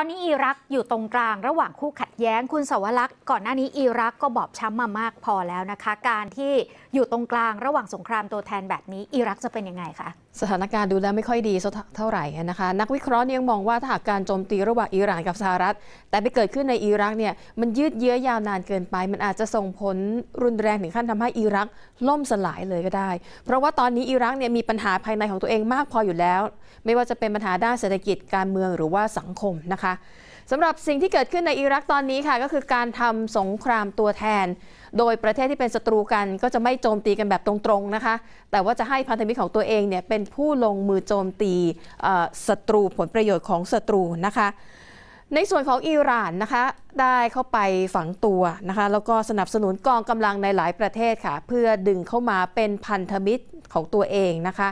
อนนี้อิรักอยู่ตรงกลางระหว่างคู่ขัดแย้งคุณสวรักษ์ก่อนหน้านี้อิรักก็บอบช้ำมามากพอแล้วนะคะ การที่อยู่ตรงกลางระหว่างสงครามตัวแทนแบบนี้อิรักจะเป็นยังไงคะสถานการณ์ดูแล้วไม่ค่อยดีเท่าไหร่นะคะ นักวิเคราะห์ยังมองว่าถ้าหากการโจมตีระหว่างอิหร่านกับสหรัฐแต่ไปเกิดขึ้นในอิรักเนี่ยมันยืดเยื้อยาวนานเกินไป มันอาจจะส่งผลรุนแรงถึงขั้นทำให้อิรักล่มสลายเลยก็ได้ เพราะว่าตอนนี้อิรักเนี่ยมีปัญหาภายในของตัวเองมากพออยู่แล้ว ไม่ว่าจะเป็นปัญหาด้านเศรษฐกิจการเมืองหรือว่าสังคมนะคะคะสำหรับสิ่งที่เกิดขึ้นในอิรักตอนนี้ค่ะก็คือการทำสงครามตัวแทน โดยประเทศที่เป็นศัตรูกันก็จะไม่โจมตีกันแบบตรงๆนะคะ แต่ว่าจะให้พันธมิตรของตัวเองเนี่ยเป็นผู้ลงมือโจมตีศัตรูผลประโยชน์ของศัตรูนะคะ ในส่วนของอิหร่านนะคะได้เข้าไปฝังตัวนะคะ แล้วก็สนับสนุนกองกำลังในหลายประเทศค่ะ เพื่อดึงเข้ามาเป็นพันธมิตรของตัวเองนะคะ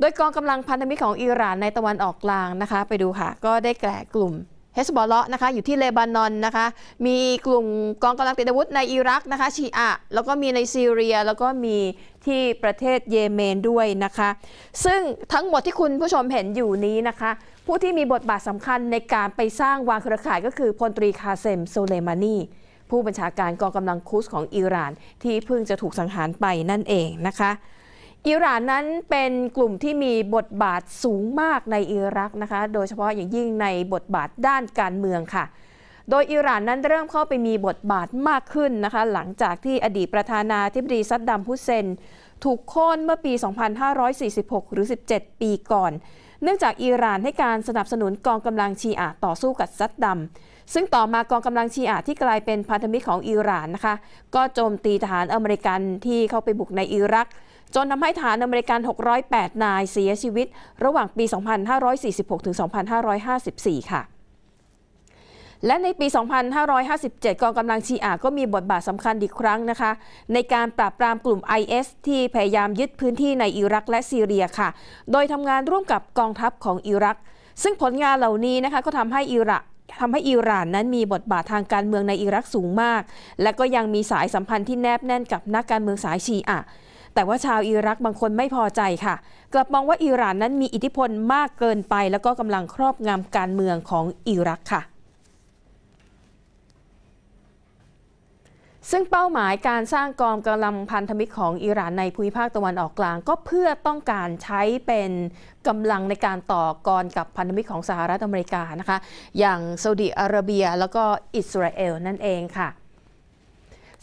โดยกองกำลังพันธมิตรของอิหร่านในตะวันออกกลางนะคะ ไปดูค่ะ ก็ได้แก่กลุ่มเฮสบอลเลาะนะคะอยู่ที่เลบานอนนะคะ มีกลุ่มกองกำลังติดอาวุธในอิรักนะคะ ชีอะแล้วก็มีในซีเรีย แล้วก็มีที่ประเทศเยเมนด้วยนะคะ ซึ่งทั้งหมดที่คุณผู้ชมเห็นอยู่นี้นะคะ ผู้ที่มีบทบาทสำคัญในการไปสร้างวางเครือข่ายก็คือพลตรีคาเซมโซเลมานีผู้บัญชาการกองกำลังคุสของอิหร่าน ที่เพิ่งจะถูกสังหารไปนั่นเองนะคะอิหร่านนั้นเป็นกลุ่มที่มีบทบาทสูงมากในอิรักนะคะ โดยเฉพาะอย่างยิ่งในบทบาทด้านการเมืองค่ะ โดยอิหร่านนั้นเริ่มเข้าไปมีบทบาทมากขึ้นนะคะหลังจากที่อดีตประธานาธิบดีซัดดัมพุเซนถูกโค่นเมื่อปี 2546 หรือ 17 ปีก่อน เนื่องจากอิหร่านให้การสนับสนุนกองกำลังชีอะต่อสู้กับซัดดัม ซึ่งต่อมากองกำลังชีอะที่กลายเป็นพันธมิตรของอิหร่านนะคะ ก็โจมตีทหารอเมริกันที่เข้าไปบุกในอิรักจนทำให้ฐานอเมริกัน 608 นายเสียชีวิต ระหว่างปี 2546 ถึง 2554 ค่ะ และในปี 2557 กองกำลังชีอาก็มีบทบาทสำคัญอีกครั้งนะคะ ในการปราบปรามกลุ่ม IS ที่พยายามยึดพื้นที่ในอิรักและซีเรียค่ะ โดยทำงานร่วมกับกองทัพของอิรัก ซึ่งผลงานเหล่านี้นะคะก็ทำให้อิรักทำให้อิหร่านนั้นมีบทบาททางการเมืองในอิรักสูงมาก และก็ยังมีสายสัมพันธ์ที่แนบแน่นกับนักการเมืองสายชีอะแต่ว่าชาวอิรักบางคนไม่พอใจค่ะ กลับมองว่าอิหร่านนั้นมีอิทธิพลมากเกินไป แล้วก็กำลังครอบงำการเมืองของอิรักค่ะ ซึ่งเป้าหมายการสร้างกองกำลังพันธมิตรของอิหร่านในภูมิภาคตะวันออกกลาง ก็เพื่อต้องการใช้เป็นกำลังในการต่อกรกับพันธมิตรของสหรัฐอเมริกานะคะ อย่างซาอุดิอาระเบียแล้วก็อิสราเอล นั่นเองค่ะ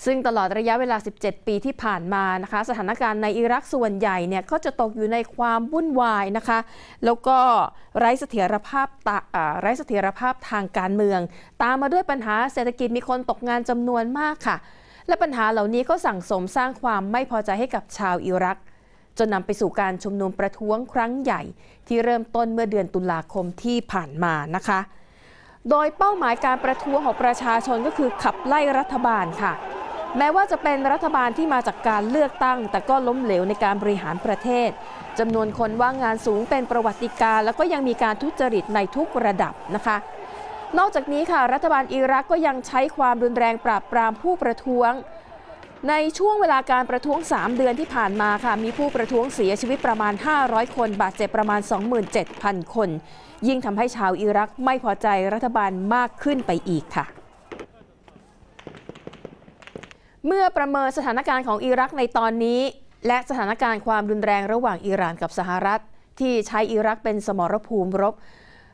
ซึ่งตลอดระยะเวลา 17 ปีที่ผ่านมานะคะ สถานการณ์ในอิรักส่วนใหญ่เนี่ยก็จะตกอยู่ในความวุ่นวายนะคะ แล้วก็ไร้เสถียรภาพไร้เสถียรภาพทางการเมือง ตามมาด้วยปัญหาเศรษฐกิจมีคนตกงานจำนวนมากค่ะ และปัญหาเหล่านี้ก็สั่งสมสร้างความไม่พอใจให้กับชาวอิรักจนนำไปสู่การชุมนุมประท้วงครั้งใหญ่ ที่เริ่มต้นเมื่อเดือนตุลาคมที่ผ่านมานะคะ โดยเป้าหมายการประท้วงของประชาชนก็คือขับไล่รัฐบาลค่ะแม้ว่าจะเป็นรัฐบาลที่มาจากการเลือกตั้ง แต่ก็ล้มเหลวในการบริหารประเทศจำนวนคนว่างงานสูงเป็นประวัติการแล้วก็ยังมีการทุจริตในทุกระดับนะคะ นอกจากนี้ค่ะ รัฐบาลอิรักก็ยังใช้ความรุนแรงปราบปรามผู้ประท้วง ในช่วงเวลาการประท้วง 3 เดือนที่ผ่านมาค่ะมีผู้ประท้วงเสียชีวิตประมาณ 500 คน บาดเจ็บประมาณ 27,000คน ยิ่งทำให้ชาวอิรักไม่พอใจรัฐบาลมากขึ้นไปอีกค่ะเมื่อประเมินสถานการณ์ของอิรักในตอนนี้ และสถานการณ์ความรุนแรงระหว่างอิหร่านกับสหรัฐที่ใช้อิรักเป็นสมรภูมิรบ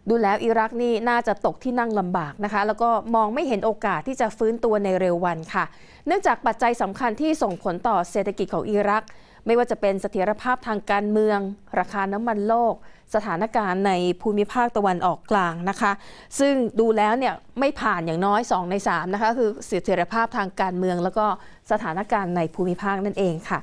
ดูแล้วอิรักนี่น่าจะตกที่นั่งลำบากนะคะแล้วก็มองไม่เห็นโอกาสที่จะฟื้นตัวในเร็ววันค่ะ เนื่องจากปัจจัยสำคัญที่ส่งผลต่อเศรษฐกิจของอิรักไม่ว่าจะเป็นเสถียรภาพทางการเมืองราคาน้ำมันโลก สถานการณ์ในภูมิภาคตะวันออกกลางนะคะ ซึ่งดูแล้วเนี่ยไม่ผ่านอย่างน้อย 2 ใน3นะคะคือเสถียรภาพทางการเมืองแล้วก็สถานการณ์ในภูมิภาคนั่นเองค่ะ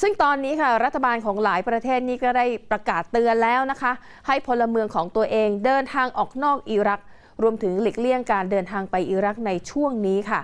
ซึ่งตอนนี้ค่ะรัฐบาลของหลายประเทศนี้ก็ได้ประกาศเตือนแล้วนะคะ ให้พลเมืองของตัวเองเดินทางออกนอกอิรัก รวมถึงหลีกเลี่ยงการเดินทางไปอิรักในช่วงนี้ค่ะ